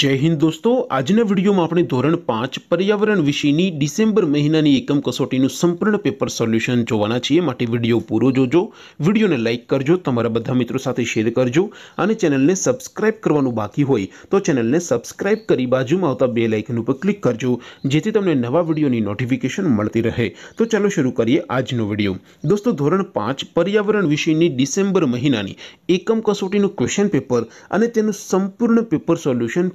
जय हिंद दोस्तों आज ने वीडियो म आपने ધોરણ 5 પર્યાવરણ વિષયની ડિસેમ્બર મહિનાની એકમ કસોટીનું સંપૂર્ણ પેપર સોલ્યુશન જોવાના છે માટે વિડિયો પૂરો જોજો વિડિયોને લાઈક કરજો તમારા બધા મિત્રો સાથે શેર કરજો અને ચેનલને સબ્સ્ક્રાઇબ કરવાનો બાકી હોય તો ચેનલને સબ્સ્ક્રાઇબ કરી बाजूમાં આવતા બેલ આઇકન ઉપર ક્લિક કરજો જેથી તમને નવા વિડિયોની નોટિફિકેશન મળતી રહે તો ચાલો શરુ કરીએ આજનો વિડિયો દોસ્તો ધોરણ 5 પર્યાવરણ વિષયની ડિસેમ્બર મહિનાની એકમ કસોટીનું ક્વેશ્ચન પેપર અને તેનું સંપૂર્ણ પેપર સોલ્યુશન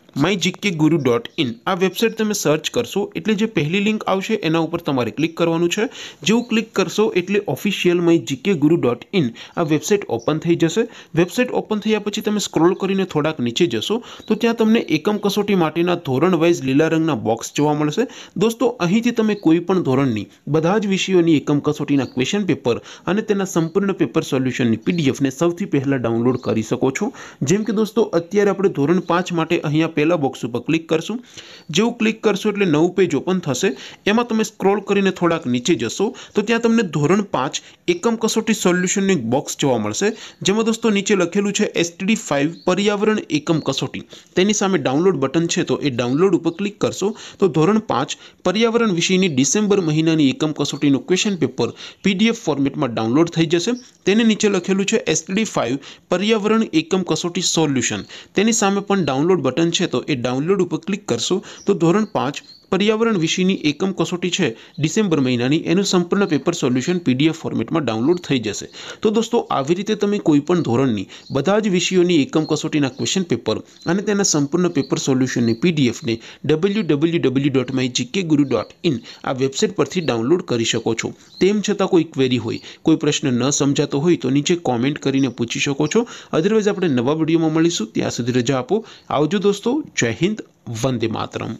mygkguru.in આ વેબસાઈટ તમે સર્ચ કરશો એટલે જે પહેલી લિંક આવશે એના ઉપર તમારે ક્લિક કરવાનું છે જેઉ ક્લિક કરશો એટલે ઓફિશિયલ mygkguru.in આ વેબસાઈટ ઓપન થઈ જશે વેબસાઈટ ઓપન થઈયા પછી તમે સ્ક્રોલ કરીને થોડાક નીચે જશો તો ત્યાં તમને એકમ કસોટી માટીના ધોરણ વાઈઝ લીલા રંગના બોક્સ જોવા મળશે દોસ્તો અહીંથી તમે કોઈ પણ ધોરણની બધા જ વિષયોની એકમ કસોટીના ક્વેશ્ચન પેપર અને તેના સંપૂર્ણ પેપર સોલ્યુશનની પીડીએફ ને સૌથી પહેલા ડાઉનલોડ કરી શકો છો જેમ કે દોસ્તો અત્યારે આપણે ધોરણ 5 માટે અહીંયા એલો બોક્સ ઉપર ક્લિક કરશું જેઉ ક્લિક કરશો એટલે નવું પેજ ઓપન થશે એમાં તમે સ્ક્રોલ કરીને થોડાક નીચે જશો તો ત્યાં તમને ધોરણ 5 એકમ કસોટી સોલ્યુશનનો એક બોક્સ જોવા મળશે જેમ કે દોસ્તો નીચે લખેલું છે STD 5 પર્યાવરણ એકમ કસોટી તેની સામે ડાઉનલોડ બટન છે તો એ ડાઉનલોડ ઉપર ક્લિક કરશો તો ધોરણ 5 પર્યાવરણ વિષયની ડિસેમ્બર મહિનાની એકમ કસોટીનો ક્વેશ્ચન પેપર PDF ફોર્મેટમાં ડાઉનલોડ થઈ જશે તેની નીચે લખેલું છે STD 5 પર્યાવરણ એકમ કસોટી સોલ્યુશન તેની સામે પણ ડાઉનલોડ બટન છે તો એ ડાઉનલોડ ઉપર ક્લિક કરશો તો ધોરણ પાંચ પર્યાવરણ વિષયની એકમ કસોટી છે ડિસેમ્બર મહિનાની એનું સંપૂર્ણ પેપર સોલ્યુશન પીડીએફ ફોર્મેટમાં ડાઉનલોડ થઈ જશે તો દોસ્તો આવી રીતે તમે કોઈપણ ધોરણની બધા જ વિષયોની એકમ કસોટીના ક્વેશ્ચન પેપર અને તેના સંપૂર્ણ પેપર સોલ્યુશનની પીડીએફને W W W dot my GK guru dot in આ વેબસાઇટ પરથી ડાઉનલોડ કરી શકો છો તેમ છતાં કોઈ ક્વેરી હોય કોઈ પ્રશ્ન ન સમજાતો હોય તો નીચે કોમેન્ટ કરીને પૂછી શકો છો અધરવાઇઝ આપણે નવા વિડીયોમાં મળીશું ત્યાં સુધી રજા આપો આવજો દોસ્તો જય હિન્દ વંદે માતરમ